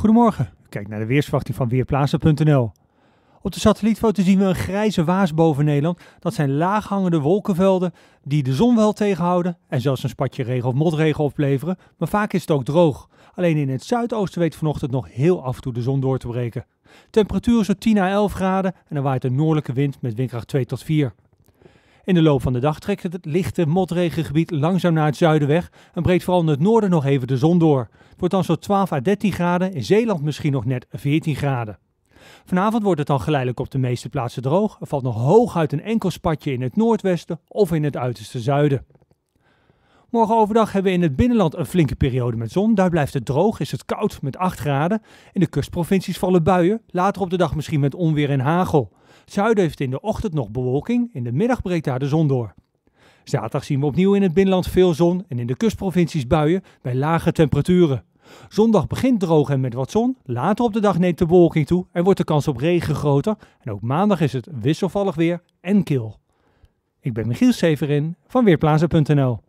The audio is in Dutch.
Goedemorgen, kijk naar de weersverwachting van Weerplaatsen.nl. Op de satellietfoto zien we een grijze waas boven Nederland. Dat zijn laaghangende wolkenvelden die de zon wel tegenhouden en zelfs een spatje regen of motregen opleveren, maar vaak is het ook droog. Alleen in het zuidoosten weet vanochtend nog heel af en toe de zon door te breken. Temperatuur zo 10 à 11 graden en dan waait een noordelijke wind met windkracht 2 tot 4. In de loop van de dag trekt het lichte motregengebied langzaam naar het zuiden weg en breekt vooral in het noorden nog even de zon door. Het wordt dan zo 12 à 13 graden, in Zeeland misschien nog net 14 graden. Vanavond wordt het dan geleidelijk op de meeste plaatsen droog. Er valt nog hooguit een enkel spatje in het noordwesten of in het uiterste zuiden. Morgen overdag hebben we in het binnenland een flinke periode met zon. Daar blijft het droog, is het koud met 8 graden. In de kustprovincies vallen buien, later op de dag misschien met onweer en hagel. zuiden heeft in de ochtend nog bewolking, in de middag breekt daar de zon door. Zaterdag zien we opnieuw in het binnenland veel zon en in de kustprovincies buien bij lage temperaturen. Zondag begint droog en met wat zon. Later op de dag neemt de bewolking toe en wordt de kans op regen groter. En ook maandag is het wisselvallig weer en kil. Ik ben Michiel Severin van Weerplaza.nl